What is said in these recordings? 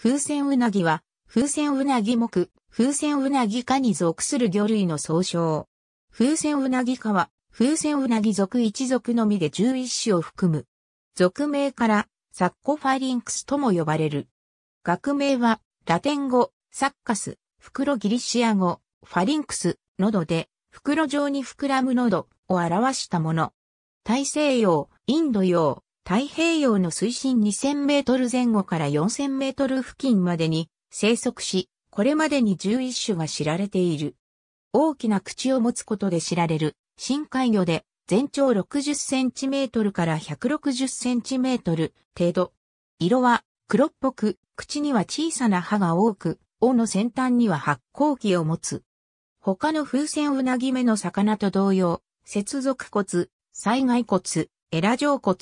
風船うなぎは、風船うなぎ目、風船うなぎ科に属する魚類の総称。風船うなぎ科は、風船うなぎ属一属のみで11種を含む。属名から、サッコファリンクスとも呼ばれる。学名は、ラテン語、サッカス、袋ギリシア語、ファリンクス、喉で、袋状に膨らむ喉を表したもの。大西洋、インド洋、太平洋の水深2000メートル前後から4000メートル付近までに生息し、これまでに11種が知られている。大きな口を持つことで知られる深海魚で全長60センチメートルから160センチメートル程度。色は黒っぽく、口には小さな歯が多く、尾の先端には発光器を持つ。他の風船うなぎ目の魚と同様、接続骨、災害骨、エラ状骨、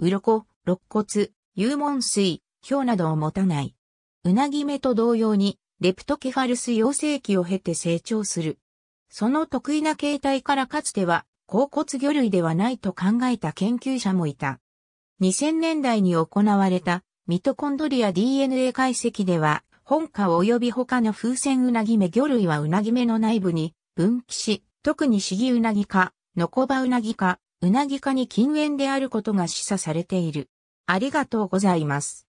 鱗、肋骨、幽門水、氷などを持たない。うなぎ目と同様に、レプトケファルス養成期を経て成長する。その得意な形態からかつては、甲骨魚類ではないと考えた研究者もいた。2000年代に行われたミトコンドリア DNA 解析では、本科及び他の風船うなぎ目魚類はうなぎ目の内部に分岐し、特にシギうなぎか、ノコバうなぎか、うなぎ科に禁煙であることが示唆されている。ありがとうございます。